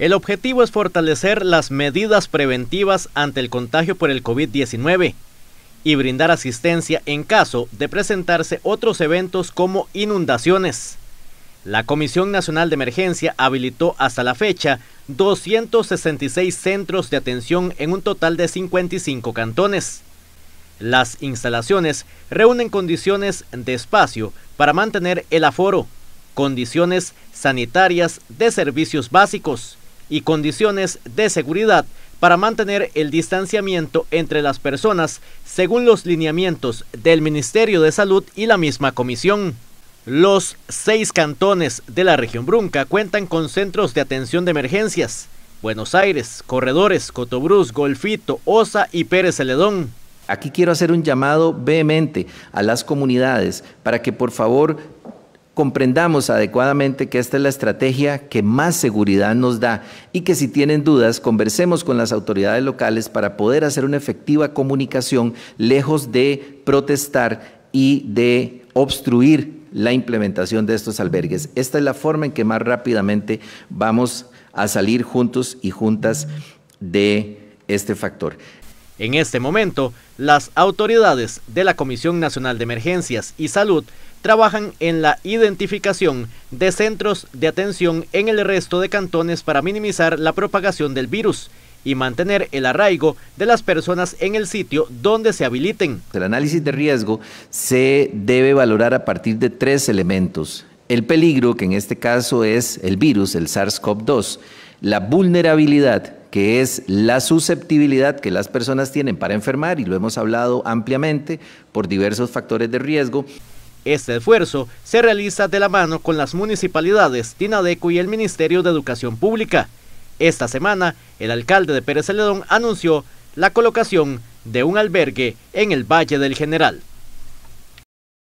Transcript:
El objetivo es fortalecer las medidas preventivas ante el contagio por el COVID-19 y brindar asistencia en caso de presentarse otros eventos como inundaciones. La Comisión Nacional de Emergencia habilitó hasta la fecha 266 centros de atención en un total de 55 cantones. Las instalaciones reúnen condiciones de espacio para mantener el aforo, condiciones sanitarias de servicios básicos, y condiciones de seguridad para mantener el distanciamiento entre las personas según los lineamientos del Ministerio de Salud y la misma comisión. Los seis cantones de la región Brunca cuentan con centros de atención de emergencias. Buenos Aires, Corredores, Cotobruz, Golfito, Osa y Pérez Celedón. Aquí quiero hacer un llamado vehemente a las comunidades para que por favor comprendamos adecuadamente que esta es la estrategia que más seguridad nos da y que si tienen dudas conversemos con las autoridades locales para poder hacer una efectiva comunicación lejos de protestar y de obstruir la implementación de estos albergues. Esta es la forma en que más rápidamente vamos a salir juntos y juntas de este factor. En este momento, las autoridades de la Comisión Nacional de Emergencias y Salud trabajan en la identificación de centros de atención en el resto de cantones para minimizar la propagación del virus y mantener el arraigo de las personas en el sitio donde se habiliten. El análisis de riesgo se debe valorar a partir de tres elementos. El peligro, que en este caso es el virus, el SARS-CoV-2, la vulnerabilidad, que es la susceptibilidad que las personas tienen para enfermar, y lo hemos hablado ampliamente por diversos factores de riesgo. Este esfuerzo se realiza de la mano con las municipalidades Tinadeco y el Ministerio de Educación Pública. Esta semana, el alcalde de Pérez Celedón anunció la colocación de un albergue en el Valle del General.